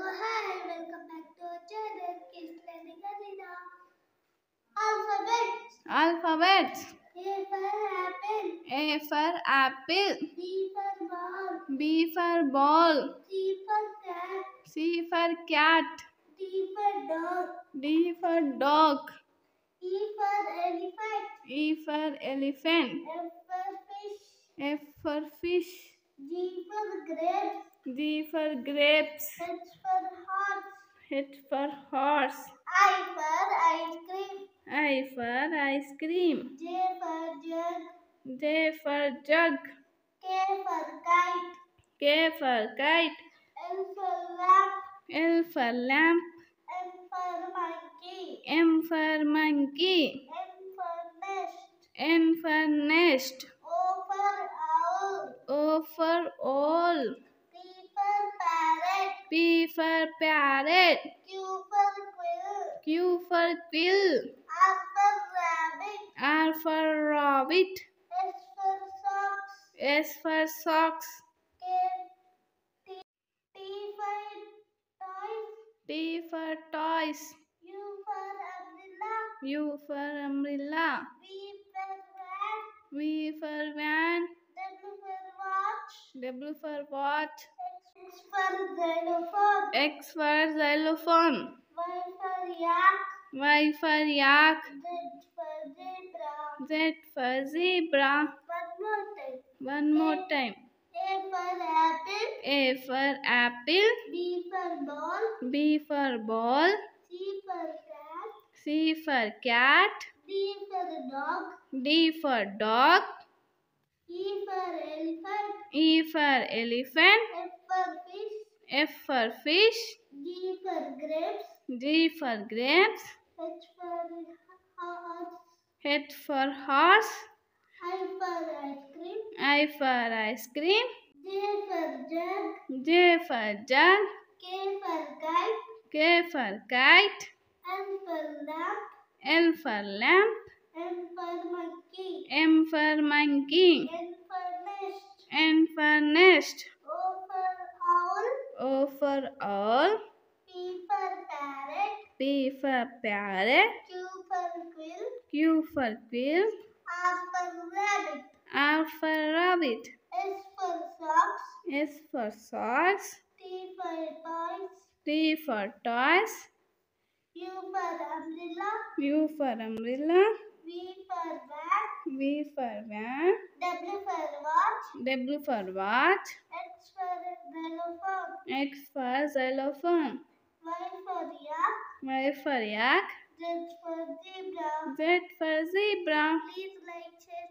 Hello hi, welcome back to our channel Kids Learning Azina. Alphabet. Alphabet. A for apple. A for apple. B for ball. B for ball. C for cat. C for cat. D for dog. D for dog. E for elephant. E for elephant. F for fish. F for fish. G for grapes. D for grapes. H for horse. H for horse. I for ice cream. I for ice cream. J for jug. J for jug. K for kite. K for kite. L for lamp. L for lamp. M for monkey. M for monkey. N for nest. N for nest. for parrot. Q for quill. Q for quill. R for rabbit. R for rabbit. S for socks. S for socks. T, T for toys. T for toys. U for umbrella. U for umbrella. V for van. V for van. W for watch. W for watch. X for xylophone. Y for yak. Y for yak. Z for zebra. One more time. A for apple. A for apple. B for ball. B for ball. C for cat. C for cat. D for dog. D for dog. E for elephant. E for elephant. F for fish. F for fish. G for grapes. G for grapes. H for horse. H for horse. I for ice cream. I for ice cream. J for jug. J for jug. K for kite. K for kite. L for lamp. L for lamp. M for monkey. N for nest. N for nest. O for owl. O for owl. P for parrot. P for parrot. Q for quill. Q for quill. R for rabbit. R for rabbit. S for socks. S for socks. T for toys. T for toys. U for umbrella. U for umbrella for what? V for what? W for watch, W for watch, X for xylophone. X for xylophone. Y for yak. Y for yak. Z for zebra. Z for zebra. Please like, share,